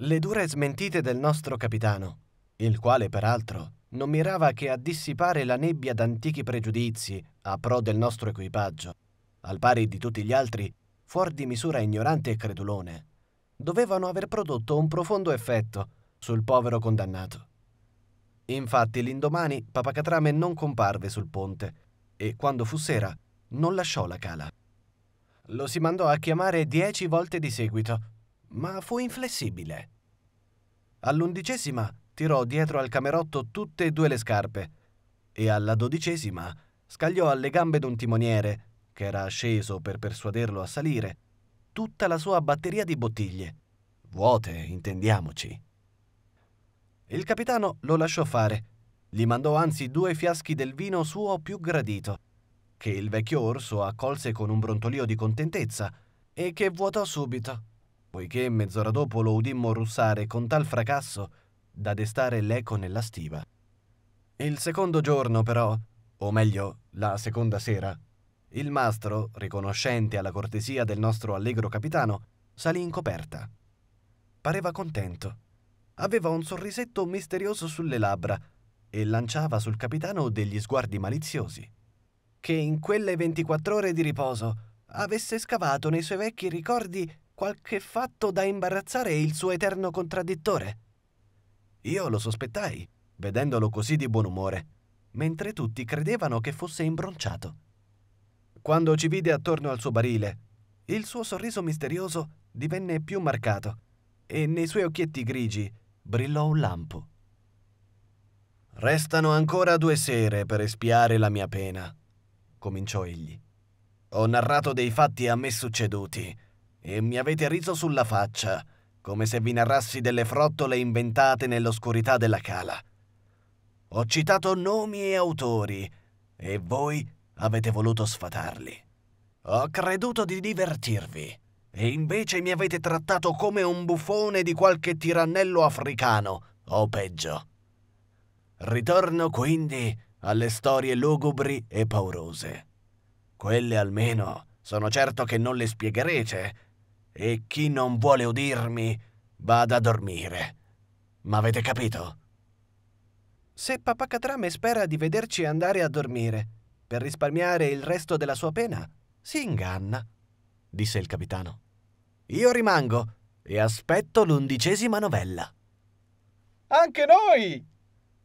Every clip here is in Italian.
le dure smentite del nostro capitano, il quale peraltro non mirava che a dissipare la nebbia d'antichi pregiudizi a pro del nostro equipaggio, al pari di tutti gli altri, fuor di misura ignorante e credulone, dovevano aver prodotto un profondo effetto sul povero condannato. Infatti l'indomani Papacatrame non comparve sul ponte e quando fu sera non lasciò la cala. Lo si mandò a chiamare dieci volte di seguito ma fu inflessibile. All'undicesima tirò dietro al camerotto tutte e due le scarpe e alla dodicesima scagliò alle gambe d'un timoniere, che era sceso per persuaderlo a salire, tutta la sua batteria di bottiglie. Vuote, intendiamoci. Il capitano lo lasciò fare. Gli mandò anzi due fiaschi del vino suo più gradito, che il vecchio orso accolse con un brontolio di contentezza e che vuotò subito poiché mezz'ora dopo lo udimmo russare con tal fracasso da destare l'eco nella stiva. Il secondo giorno, però, o meglio, la seconda sera, il mastro, riconoscente alla cortesia del nostro allegro capitano, salì in coperta. Pareva contento. Aveva un sorrisetto misterioso sulle labbra e lanciava sul capitano degli sguardi maliziosi. Che in quelle 24 ore di riposo avesse scavato nei suoi vecchi ricordi qualche fatto da imbarazzare il suo eterno contraddittore. Io lo sospettai, vedendolo così di buon umore, mentre tutti credevano che fosse imbronciato. Quando ci vide attorno al suo barile, il suo sorriso misterioso divenne più marcato e nei suoi occhietti grigi brillò un lampo. Restano ancora due sere per espiare la mia pena, cominciò egli. Ho narrato dei fatti a me succeduti e mi avete riso sulla faccia, come se vi narrassi delle frottole inventate nell'oscurità della cala. Ho citato nomi e autori, e voi avete voluto sfatarli. Ho creduto di divertirvi, e invece mi avete trattato come un buffone di qualche tirannello africano, o peggio. Ritorno quindi alle storie lugubri e paurose. Quelle almeno sono certo che non le spiegherete, e chi non vuole udirmi vada a dormire. Ma avete capito? Se papà Catrame spera di vederci andare a dormire per risparmiare il resto della sua pena, si inganna, disse il capitano. Io rimango e aspetto l'undicesima novella. Anche noi!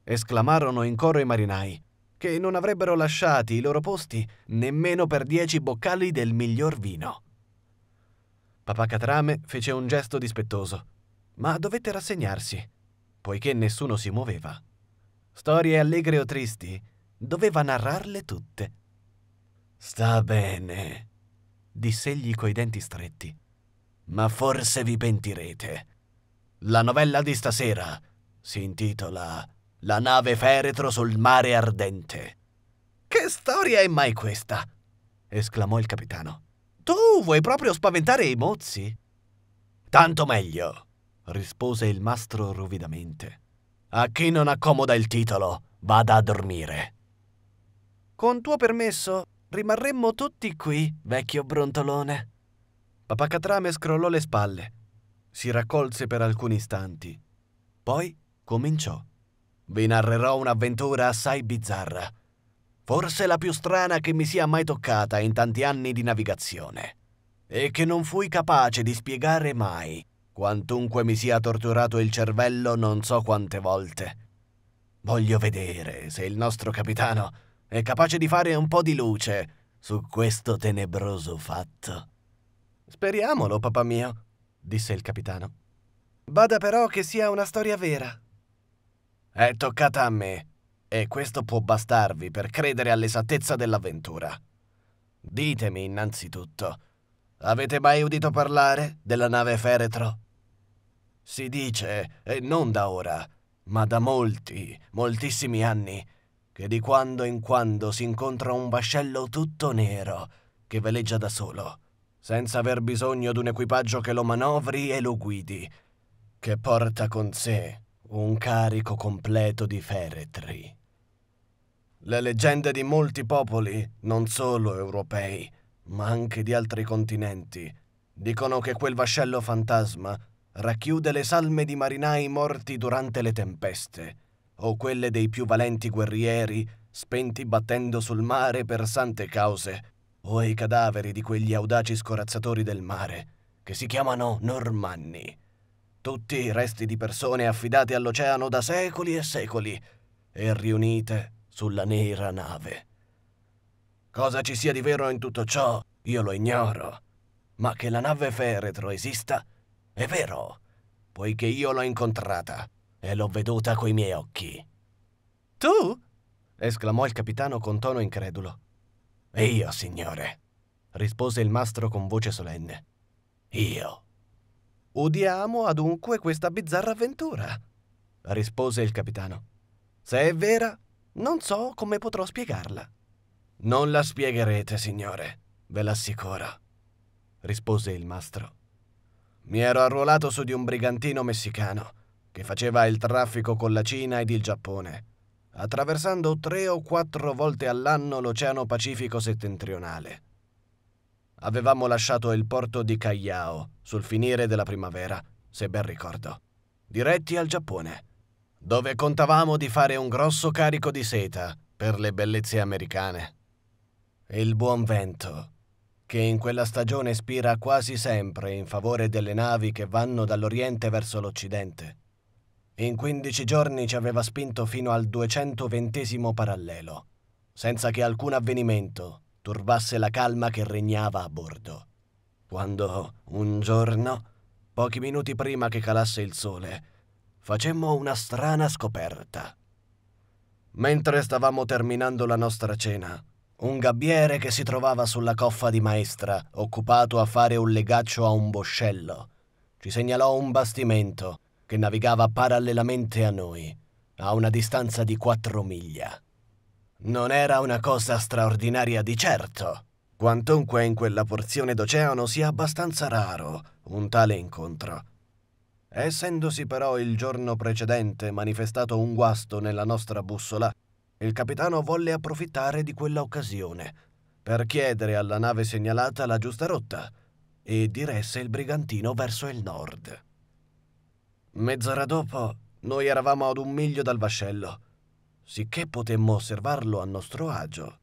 esclamarono in coro i marinai, che non avrebbero lasciati i loro posti nemmeno per dieci boccali del miglior vino. Papà Catrame fece un gesto dispettoso, ma dovette rassegnarsi, poiché nessuno si muoveva. Storie allegre o tristi, doveva narrarle tutte. Sta bene, diss'egli coi denti stretti. Ma forse vi pentirete. La novella di stasera si intitola La nave feretro sul mare ardente. Che storia è mai questa? esclamò il capitano. Tu vuoi proprio spaventare i mozzi? Tanto meglio, rispose il mastro ruvidamente. A chi non accomoda il titolo, vada a dormire. Con tuo permesso, rimarremmo tutti qui, vecchio brontolone. Papà Catrame scrollò le spalle, si raccolse per alcuni istanti, poi cominciò. Vi narrerò un'avventura assai bizzarra forse la più strana che mi sia mai toccata in tanti anni di navigazione, e che non fui capace di spiegare mai, quantunque mi sia torturato il cervello non so quante volte. Voglio vedere se il nostro capitano è capace di fare un po' di luce su questo tenebroso fatto. Speriamolo, papà mio, disse il capitano. Bada però che sia una storia vera. È toccata a me, e questo può bastarvi per credere all'esattezza dell'avventura. Ditemi innanzitutto, avete mai udito parlare della nave Feretro? Si dice, e non da ora, ma da molti, moltissimi anni, che di quando in quando si incontra un vascello tutto nero che veleggia da solo, senza aver bisogno di un equipaggio che lo manovri e lo guidi, che porta con sé un carico completo di feretri le leggende di molti popoli, non solo europei, ma anche di altri continenti, dicono che quel vascello fantasma racchiude le salme di marinai morti durante le tempeste, o quelle dei più valenti guerrieri spenti battendo sul mare per sante cause, o i cadaveri di quegli audaci scorazzatori del mare, che si chiamano Normanni. Tutti i resti di persone affidate all'oceano da secoli e secoli, e riunite sulla nera nave. Cosa ci sia di vero in tutto ciò, io lo ignoro, ma che la nave feretro esista è vero, poiché io l'ho incontrata e l'ho veduta coi miei occhi. Tu? esclamò il capitano con tono incredulo. E io, signore, rispose il mastro con voce solenne. Io. Udiamo adunque questa bizzarra avventura, rispose il capitano. Se è vera, non so come potrò spiegarla. Non la spiegherete, signore, ve l'assicuro, rispose il mastro. Mi ero arruolato su di un brigantino messicano che faceva il traffico con la Cina ed il Giappone, attraversando tre o quattro volte all'anno l'Oceano Pacifico settentrionale. Avevamo lasciato il porto di Callao sul finire della primavera, se ben ricordo, diretti al Giappone dove contavamo di fare un grosso carico di seta per le bellezze americane. Il buon vento, che in quella stagione spira quasi sempre in favore delle navi che vanno dall'Oriente verso l'Occidente. In 15 giorni ci aveva spinto fino al 220 parallelo, senza che alcun avvenimento turbasse la calma che regnava a bordo. Quando, un giorno, pochi minuti prima che calasse il sole, facemmo una strana scoperta. Mentre stavamo terminando la nostra cena, un gabbiere che si trovava sulla coffa di maestra, occupato a fare un legaccio a un boscello, ci segnalò un bastimento che navigava parallelamente a noi, a una distanza di quattro miglia. Non era una cosa straordinaria di certo, quantunque in quella porzione d'oceano sia abbastanza raro un tale incontro, Essendosi però il giorno precedente manifestato un guasto nella nostra bussola, il capitano volle approfittare di quell'occasione per chiedere alla nave segnalata la giusta rotta e diresse il brigantino verso il nord. Mezz'ora dopo noi eravamo ad un miglio dal vascello, sicché potemmo osservarlo a nostro agio.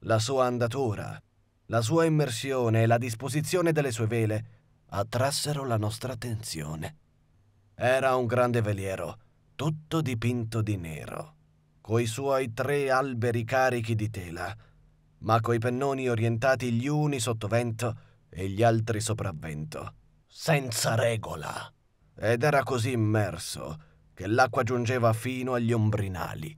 La sua andatura, la sua immersione e la disposizione delle sue vele attrassero la nostra attenzione. Era un grande veliero, tutto dipinto di nero, coi suoi tre alberi carichi di tela, ma coi pennoni orientati gli uni sotto vento e gli altri sopravvento, senza regola. Ed era così immerso che l'acqua giungeva fino agli ombrinali.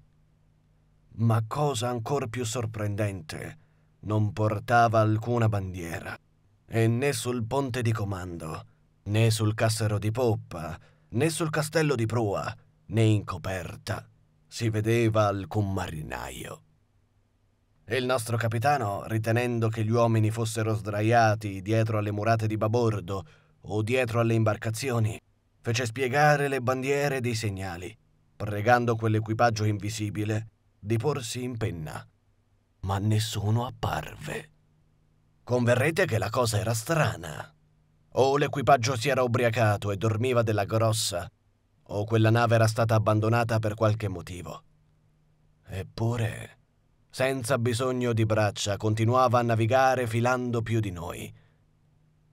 Ma cosa ancor più sorprendente, non portava alcuna bandiera, e né sul ponte di comando, né sul cassero di poppa, né sul castello di prua, né in coperta si vedeva alcun marinaio. Il nostro capitano, ritenendo che gli uomini fossero sdraiati dietro alle murate di babordo o dietro alle imbarcazioni, fece spiegare le bandiere dei segnali, pregando quell'equipaggio invisibile di porsi in penna. Ma nessuno apparve. Converrete che la cosa era strana, o l'equipaggio si era ubriacato e dormiva della grossa, o quella nave era stata abbandonata per qualche motivo. Eppure, senza bisogno di braccia, continuava a navigare filando più di noi.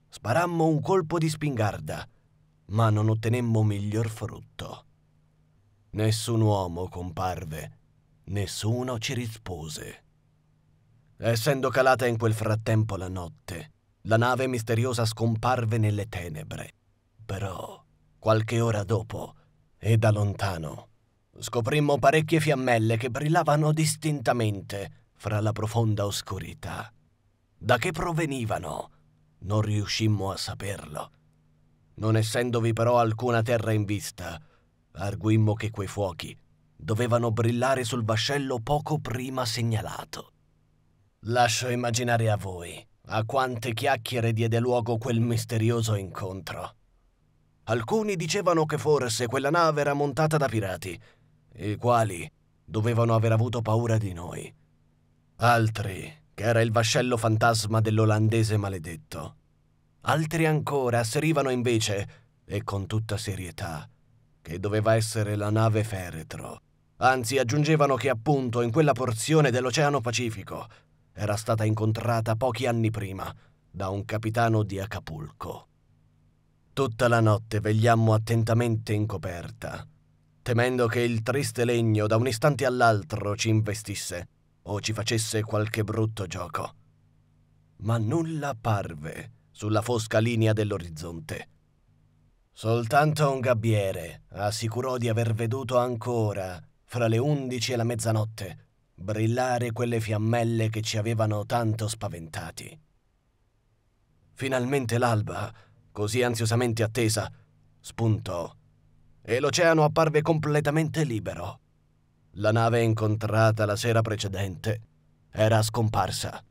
Sparammo un colpo di spingarda, ma non ottenemmo miglior frutto. Nessun uomo comparve, nessuno ci rispose. Essendo calata in quel frattempo la notte, la nave misteriosa scomparve nelle tenebre. Però, qualche ora dopo, e da lontano, scoprimmo parecchie fiammelle che brillavano distintamente fra la profonda oscurità. Da che provenivano? Non riuscimmo a saperlo. Non essendovi però alcuna terra in vista, arguimmo che quei fuochi dovevano brillare sul vascello poco prima segnalato. Lascio immaginare a voi a quante chiacchiere diede luogo quel misterioso incontro. Alcuni dicevano che forse quella nave era montata da pirati, i quali dovevano aver avuto paura di noi. Altri che era il vascello fantasma dell'olandese maledetto. Altri ancora asserivano invece, e con tutta serietà, che doveva essere la nave feretro. Anzi, aggiungevano che appunto in quella porzione dell'Oceano Pacifico era stata incontrata pochi anni prima da un capitano di Acapulco. Tutta la notte vegliammo attentamente in coperta, temendo che il triste legno da un istante all'altro ci investisse o ci facesse qualche brutto gioco. Ma nulla apparve sulla fosca linea dell'orizzonte. Soltanto un gabbiere assicurò di aver veduto ancora, fra le undici e la mezzanotte, brillare quelle fiammelle che ci avevano tanto spaventati. Finalmente l'alba, così ansiosamente attesa, spuntò e l'oceano apparve completamente libero. La nave incontrata la sera precedente era scomparsa.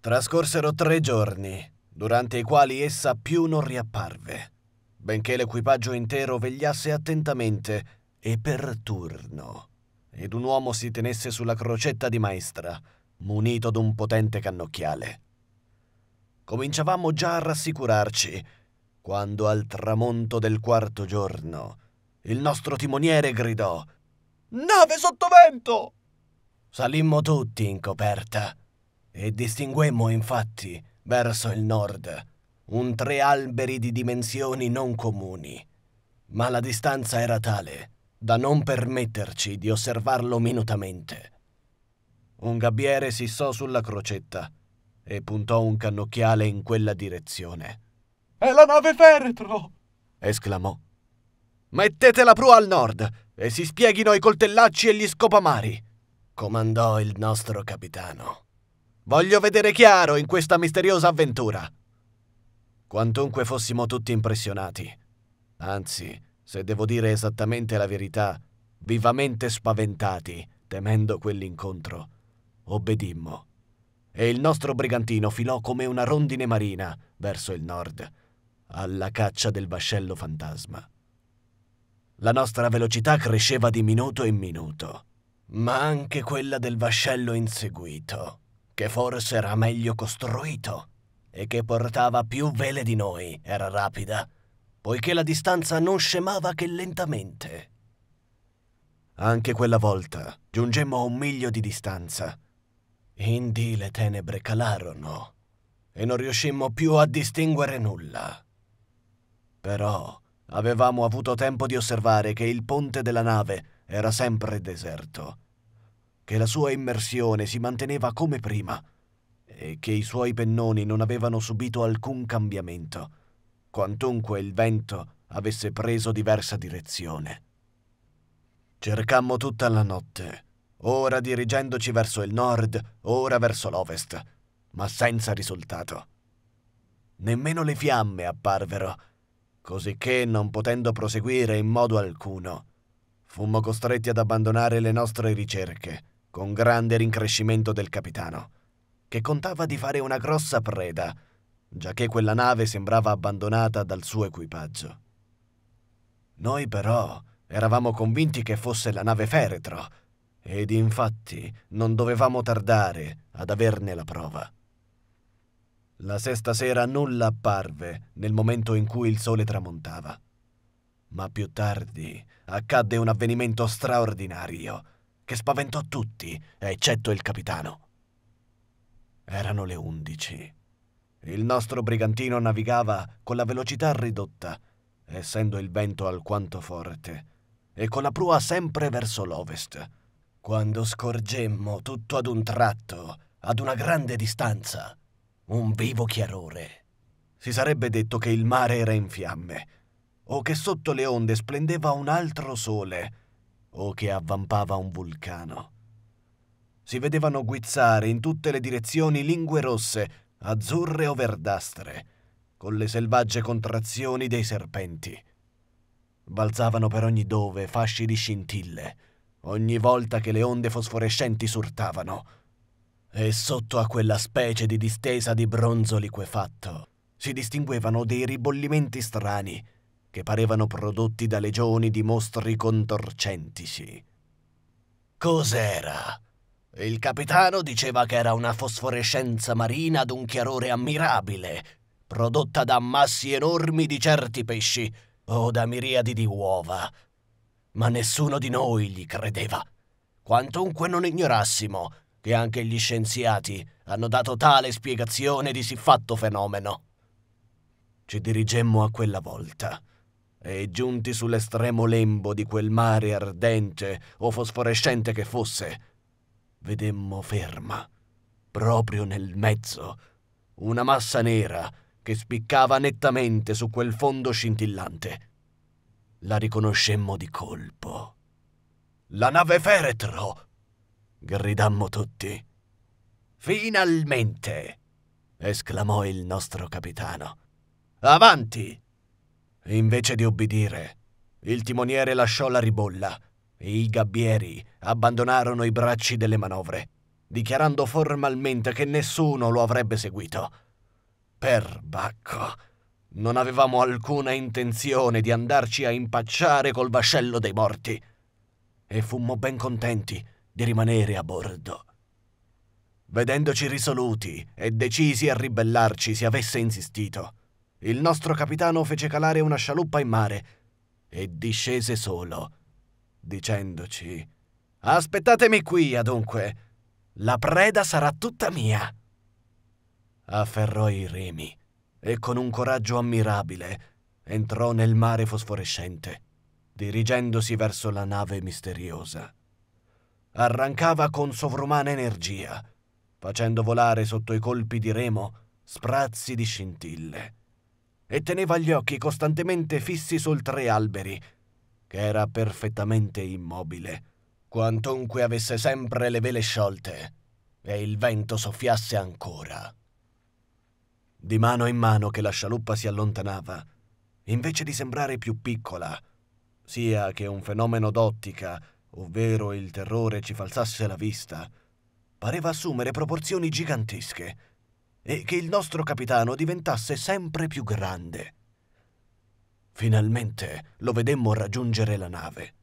Trascorsero tre giorni, durante i quali essa più non riapparve, benché l'equipaggio intero vegliasse attentamente e per turno ed un uomo si tenesse sulla crocetta di maestra, munito d'un potente cannocchiale. Cominciavamo già a rassicurarci, quando al tramonto del quarto giorno il nostro timoniere gridò Nave sottovento! Salimmo tutti in coperta e distinguemmo infatti, verso il nord, un tre alberi di dimensioni non comuni, ma la distanza era tale da non permetterci di osservarlo minutamente. Un gabbiere sissò sulla crocetta e puntò un cannocchiale in quella direzione. È la nave feretro! esclamò. Mettete la prua al nord e si spieghino i coltellacci e gli scopamari! comandò il nostro capitano. Voglio vedere chiaro in questa misteriosa avventura. Quantunque fossimo tutti impressionati, anzi, se devo dire esattamente la verità, vivamente spaventati, temendo quell'incontro, obbedimmo. E il nostro brigantino filò come una rondine marina verso il nord, alla caccia del vascello fantasma. La nostra velocità cresceva di minuto in minuto, ma anche quella del vascello inseguito, che forse era meglio costruito e che portava più vele di noi, era rapida poiché la distanza non scemava che lentamente. Anche quella volta giungemmo a un miglio di distanza. Indi le tenebre calarono e non riuscimmo più a distinguere nulla. Però avevamo avuto tempo di osservare che il ponte della nave era sempre deserto, che la sua immersione si manteneva come prima e che i suoi pennoni non avevano subito alcun cambiamento quantunque il vento avesse preso diversa direzione. Cercammo tutta la notte, ora dirigendoci verso il nord, ora verso l'ovest, ma senza risultato. Nemmeno le fiamme apparvero, cosicché, non potendo proseguire in modo alcuno, fummo costretti ad abbandonare le nostre ricerche, con grande rincrescimento del capitano, che contava di fare una grossa preda, giacché quella nave sembrava abbandonata dal suo equipaggio. Noi però eravamo convinti che fosse la nave Feretro, ed infatti non dovevamo tardare ad averne la prova. La sesta sera nulla apparve nel momento in cui il sole tramontava. Ma più tardi accadde un avvenimento straordinario che spaventò tutti, eccetto il capitano. Erano le undici il nostro brigantino navigava con la velocità ridotta, essendo il vento alquanto forte, e con la prua sempre verso l'ovest, quando scorgemmo tutto ad un tratto, ad una grande distanza, un vivo chiarore. Si sarebbe detto che il mare era in fiamme, o che sotto le onde splendeva un altro sole, o che avvampava un vulcano. Si vedevano guizzare in tutte le direzioni lingue rosse azzurre o verdastre, con le selvagge contrazioni dei serpenti. Balzavano per ogni dove fasci di scintille, ogni volta che le onde fosforescenti surtavano. E sotto a quella specie di distesa di bronzo liquefatto si distinguevano dei ribollimenti strani che parevano prodotti da legioni di mostri contorcentisi. Cos'era? Il capitano diceva che era una fosforescenza marina d'un chiarore ammirabile, prodotta da massi enormi di certi pesci o da miriadi di uova. Ma nessuno di noi gli credeva, quantunque non ignorassimo che anche gli scienziati hanno dato tale spiegazione di siffatto fenomeno. Ci dirigemmo a quella volta e giunti sull'estremo lembo di quel mare ardente o fosforescente che fosse, vedemmo ferma, proprio nel mezzo, una massa nera che spiccava nettamente su quel fondo scintillante. La riconoscemmo di colpo. La nave feretro! gridammo tutti. Finalmente! esclamò il nostro capitano. Avanti! Invece di obbedire, il timoniere lasciò la ribolla i gabbieri abbandonarono i bracci delle manovre, dichiarando formalmente che nessuno lo avrebbe seguito. Perbacco! Non avevamo alcuna intenzione di andarci a impacciare col vascello dei morti e fummo ben contenti di rimanere a bordo. Vedendoci risoluti e decisi a ribellarci se avesse insistito, il nostro capitano fece calare una scialuppa in mare e discese solo dicendoci Aspettatemi qui, adunque. La preda sarà tutta mia. Afferrò i remi e con un coraggio ammirabile entrò nel mare fosforescente, dirigendosi verso la nave misteriosa. Arrancava con sovrumana energia, facendo volare sotto i colpi di remo sprazzi di scintille, e teneva gli occhi costantemente fissi sul tre alberi che era perfettamente immobile, quantunque avesse sempre le vele sciolte e il vento soffiasse ancora. Di mano in mano che la scialuppa si allontanava, invece di sembrare più piccola, sia che un fenomeno d'ottica, ovvero il terrore, ci falsasse la vista, pareva assumere proporzioni gigantesche e che il nostro capitano diventasse sempre più grande. Finalmente lo vedemmo raggiungere la nave,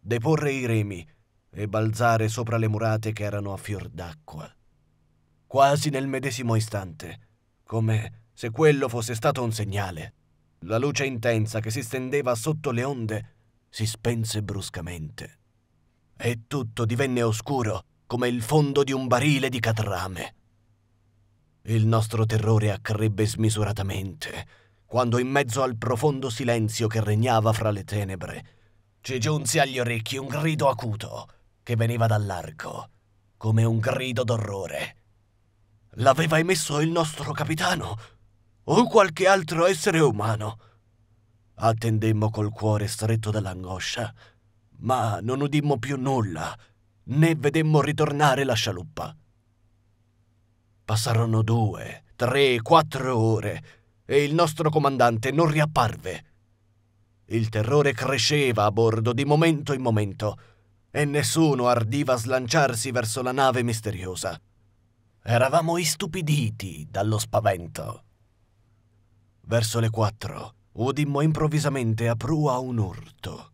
deporre i remi e balzare sopra le murate che erano a fior d'acqua. Quasi nel medesimo istante, come se quello fosse stato un segnale, la luce intensa che si stendeva sotto le onde si spense bruscamente e tutto divenne oscuro come il fondo di un barile di catrame. Il nostro terrore accrebbe smisuratamente quando in mezzo al profondo silenzio che regnava fra le tenebre, ci giunse agli orecchi un grido acuto che veniva dall'arco, come un grido d'orrore. L'aveva emesso il nostro capitano o qualche altro essere umano. Attendemmo col cuore stretto dall'angoscia, ma non udimmo più nulla, né vedemmo ritornare la scialuppa. Passarono due, tre, quattro ore e il nostro comandante non riapparve. Il terrore cresceva a bordo di momento in momento e nessuno ardiva slanciarsi verso la nave misteriosa. Eravamo istupiditi dallo spavento. Verso le quattro udimmo improvvisamente a prua un urto.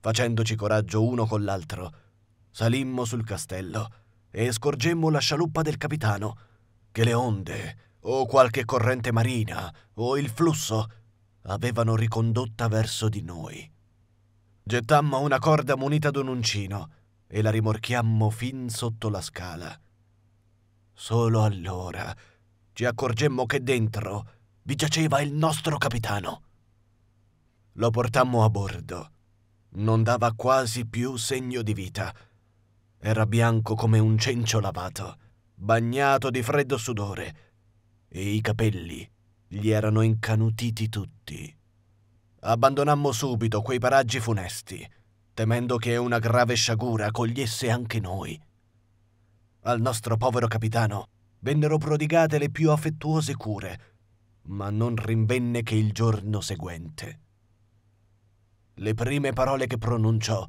Facendoci coraggio uno con l'altro, salimmo sul castello e scorgemmo la scialuppa del capitano, che le onde, o qualche corrente marina, o il flusso, avevano ricondotta verso di noi. Gettammo una corda munita d'un uncino e la rimorchiammo fin sotto la scala. Solo allora ci accorgemmo che dentro vi giaceva il nostro capitano. Lo portammo a bordo. Non dava quasi più segno di vita. Era bianco come un cencio lavato, bagnato di freddo sudore e i capelli gli erano incanutiti tutti. Abbandonammo subito quei paraggi funesti, temendo che una grave sciagura cogliesse anche noi. Al nostro povero capitano vennero prodigate le più affettuose cure, ma non rinvenne che il giorno seguente. Le prime parole che pronunciò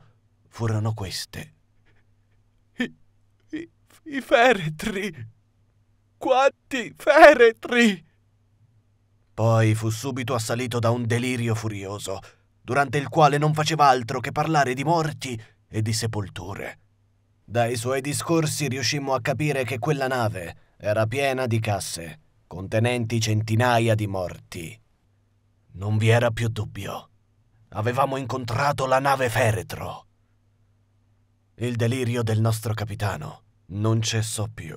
furono queste. I, i, i feretri! quanti feretri! Poi fu subito assalito da un delirio furioso, durante il quale non faceva altro che parlare di morti e di sepolture. Dai suoi discorsi riuscimmo a capire che quella nave era piena di casse, contenenti centinaia di morti. Non vi era più dubbio. Avevamo incontrato la nave Feretro. Il delirio del nostro capitano non cessò più.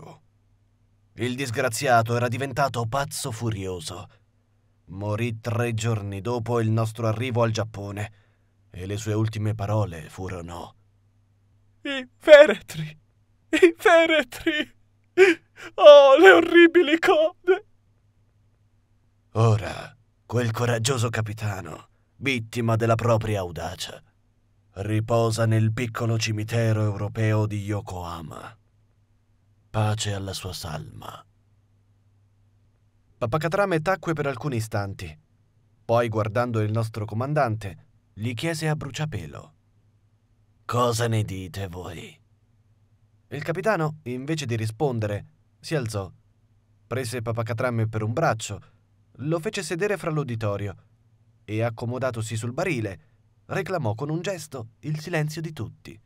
Il disgraziato era diventato pazzo furioso. Morì tre giorni dopo il nostro arrivo al Giappone e le sue ultime parole furono I feretri! I feretri! Oh, le orribili code! Ora, quel coraggioso capitano, vittima della propria audacia, riposa nel piccolo cimitero europeo di Yokohama. Pace alla sua salma. Papacatrame tacque per alcuni istanti. Poi, guardando il nostro comandante, gli chiese a bruciapelo. Cosa ne dite voi? Il capitano, invece di rispondere, si alzò, prese Papacatrame per un braccio, lo fece sedere fra l'uditorio e, accomodatosi sul barile, reclamò con un gesto il silenzio di tutti.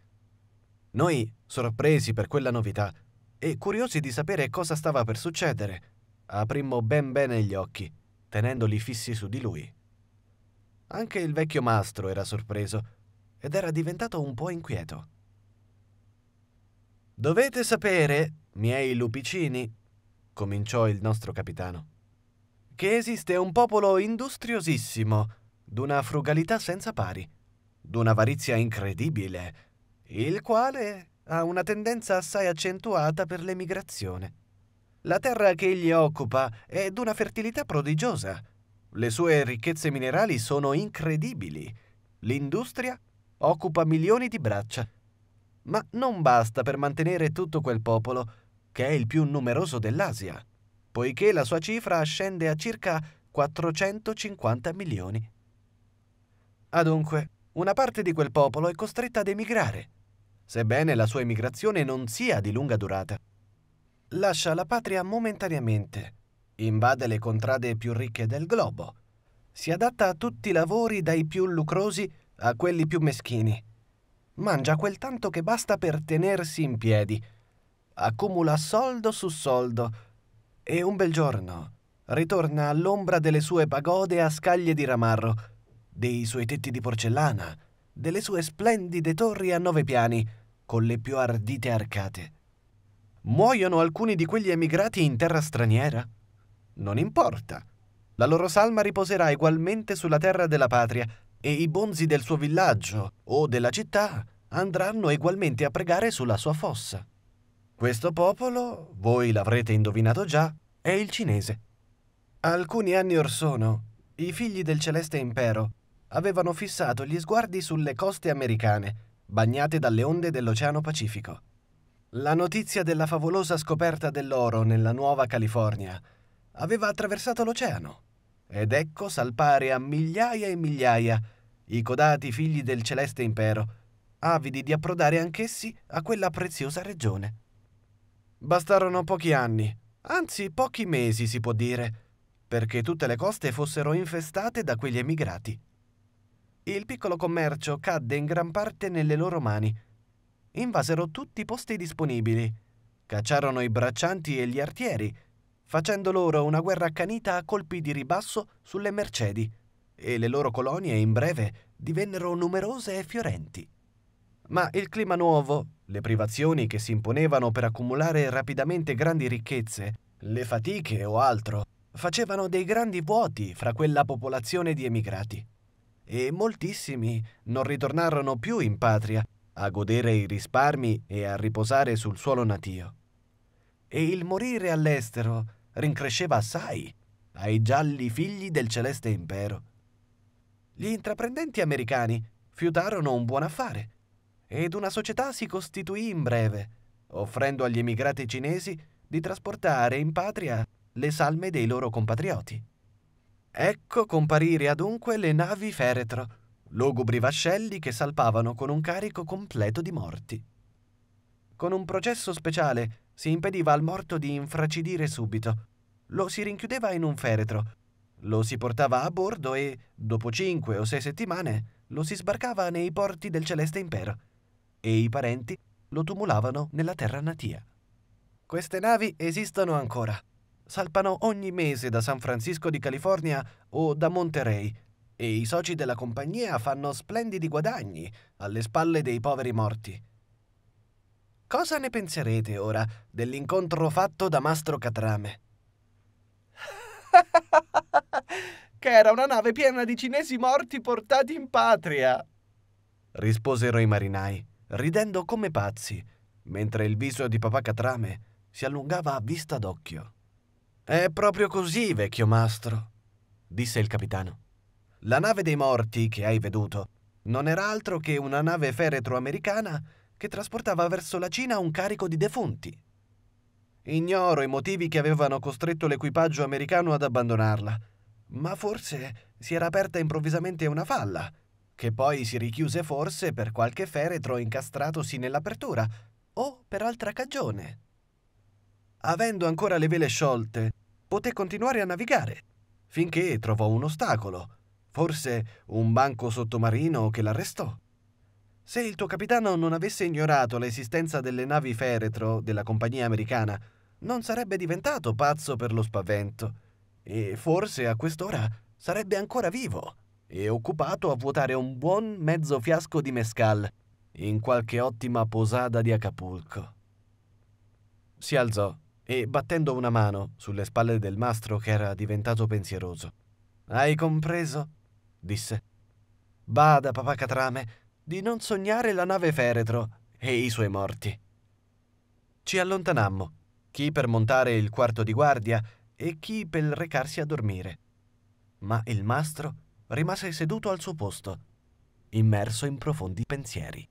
Noi, sorpresi per quella novità, e curiosi di sapere cosa stava per succedere, aprimmo ben bene gli occhi, tenendoli fissi su di lui. Anche il vecchio mastro era sorpreso ed era diventato un po' inquieto. Dovete sapere, miei lupicini, cominciò il nostro capitano, che esiste un popolo industriosissimo, d'una frugalità senza pari, d'una avarizia incredibile, il quale ha una tendenza assai accentuata per l'emigrazione. La terra che egli occupa è d'una fertilità prodigiosa. Le sue ricchezze minerali sono incredibili. L'industria occupa milioni di braccia. Ma non basta per mantenere tutto quel popolo, che è il più numeroso dell'Asia, poiché la sua cifra ascende a circa 450 milioni. Adunque, una parte di quel popolo è costretta ad emigrare sebbene la sua emigrazione non sia di lunga durata. Lascia la patria momentaneamente, invade le contrade più ricche del globo, si adatta a tutti i lavori dai più lucrosi a quelli più meschini, mangia quel tanto che basta per tenersi in piedi, accumula soldo su soldo e un bel giorno ritorna all'ombra delle sue pagode a scaglie di ramarro, dei suoi tetti di porcellana, delle sue splendide torri a nove piani, con le più ardite arcate. Muoiono alcuni di quegli emigrati in terra straniera? Non importa. La loro salma riposerà egualmente sulla terra della patria e i bonzi del suo villaggio o della città andranno egualmente a pregare sulla sua fossa. Questo popolo, voi l'avrete indovinato già, è il cinese. Alcuni anni or sono, i figli del celeste impero avevano fissato gli sguardi sulle coste americane, bagnate dalle onde dell'Oceano Pacifico. La notizia della favolosa scoperta dell'oro nella Nuova California aveva attraversato l'oceano ed ecco salpare a migliaia e migliaia i codati figli del celeste impero, avidi di approdare anch'essi a quella preziosa regione. Bastarono pochi anni, anzi pochi mesi si può dire, perché tutte le coste fossero infestate da quegli emigrati. Il piccolo commercio cadde in gran parte nelle loro mani. Invasero tutti i posti disponibili, cacciarono i braccianti e gli artieri, facendo loro una guerra accanita a colpi di ribasso sulle mercedi, e le loro colonie in breve divennero numerose e fiorenti. Ma il clima nuovo, le privazioni che si imponevano per accumulare rapidamente grandi ricchezze, le fatiche o altro, facevano dei grandi vuoti fra quella popolazione di emigrati e moltissimi non ritornarono più in patria a godere i risparmi e a riposare sul suolo natio. E il morire all'estero rincresceva assai ai gialli figli del celeste impero. Gli intraprendenti americani fiutarono un buon affare ed una società si costituì in breve, offrendo agli emigrati cinesi di trasportare in patria le salme dei loro compatrioti. Ecco comparire adunque le navi feretro, lugubri vascelli che salpavano con un carico completo di morti. Con un processo speciale si impediva al morto di infracidire subito. Lo si rinchiudeva in un feretro, lo si portava a bordo e, dopo cinque o sei settimane, lo si sbarcava nei porti del Celeste Impero e i parenti lo tumulavano nella terra natia. Queste navi esistono ancora salpano ogni mese da San Francisco di California o da Monterey e i soci della compagnia fanno splendidi guadagni alle spalle dei poveri morti. Cosa ne penserete ora dell'incontro fatto da Mastro Catrame? che era una nave piena di cinesi morti portati in patria, risposero i marinai, ridendo come pazzi, mentre il viso di papà Catrame si allungava a vista d'occhio. È proprio così, vecchio mastro, disse il capitano. La nave dei morti che hai veduto non era altro che una nave feretro-americana che trasportava verso la Cina un carico di defunti. Ignoro i motivi che avevano costretto l'equipaggio americano ad abbandonarla, ma forse si era aperta improvvisamente una falla, che poi si richiuse forse per qualche feretro incastratosi nell'apertura, o per altra cagione avendo ancora le vele sciolte, poté continuare a navigare, finché trovò un ostacolo, forse un banco sottomarino che l'arrestò. Se il tuo capitano non avesse ignorato l'esistenza delle navi feretro della compagnia americana, non sarebbe diventato pazzo per lo spavento. E forse a quest'ora sarebbe ancora vivo e occupato a vuotare un buon mezzo fiasco di mescal in qualche ottima posada di Acapulco. Si alzò e battendo una mano sulle spalle del mastro che era diventato pensieroso. Hai compreso? disse. Bada, papà Catrame, di non sognare la nave feretro e i suoi morti. Ci allontanammo, chi per montare il quarto di guardia e chi per recarsi a dormire. Ma il mastro rimase seduto al suo posto, immerso in profondi pensieri.